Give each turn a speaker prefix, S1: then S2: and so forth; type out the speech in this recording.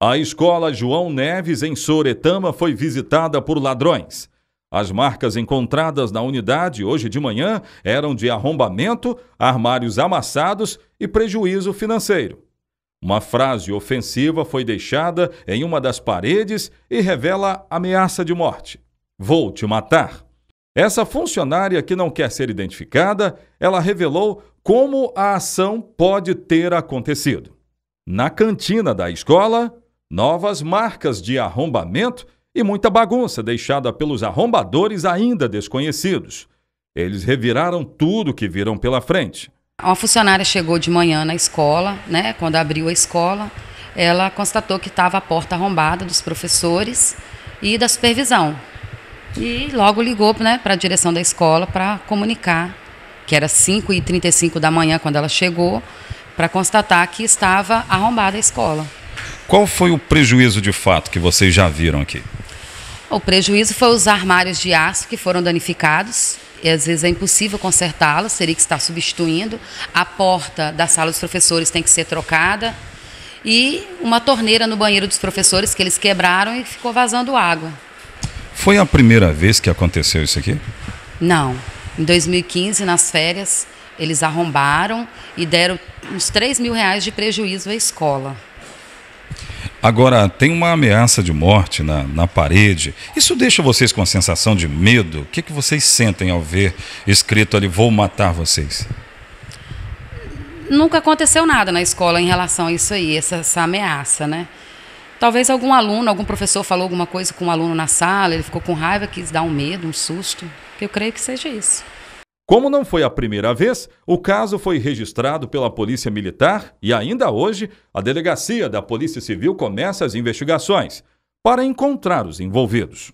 S1: A escola João Neves, em Soretama, foi visitada por ladrões. As marcas encontradas na unidade hoje de manhã eram de arrombamento, armários amassados e prejuízo financeiro. Uma frase ofensiva foi deixada em uma das paredes e revela ameaça de morte. Vou te matar. Essa funcionária que não quer ser identificada, ela revelou como a ação pode ter acontecido. Na cantina da escola, novas marcas de arrombamento e muita bagunça deixada pelos arrombadores ainda desconhecidos. Eles reviraram tudo que viram pela frente.
S2: Uma funcionária chegou de manhã na escola, né? Quando abriu a escola, ela constatou que estava a porta arrombada dos professores e da supervisão. E logo ligou né, para a direção da escola para comunicar, que era 5h35 da manhã quando ela chegou, para constatar que estava arrombada a escola.
S1: Qual foi o prejuízo de fato que vocês já viram aqui?
S2: O prejuízo foi os armários de aço que foram danificados. E às vezes é impossível consertá-los, teria que estar substituindo. A porta da sala dos professores tem que ser trocada. E uma torneira no banheiro dos professores que eles quebraram e ficou vazando água.
S1: Foi a primeira vez que aconteceu isso aqui?
S2: Não. Em 2015, nas férias, eles arrombaram e deram uns 3 mil reais de prejuízo à escola.
S1: Agora, tem uma ameaça de morte na, na parede. Isso deixa vocês com a sensação de medo? O que, que vocês sentem ao ver escrito ali, vou matar vocês?
S2: Nunca aconteceu nada na escola em relação a isso aí, essa, essa ameaça, né? Talvez algum aluno, algum professor falou alguma coisa com um aluno na sala, ele ficou com raiva, quis dar um medo, um susto. Eu creio que seja isso.
S1: Como não foi a primeira vez, o caso foi registrado pela Polícia Militar e ainda hoje a delegacia da Polícia Civil começa as investigações para encontrar os envolvidos.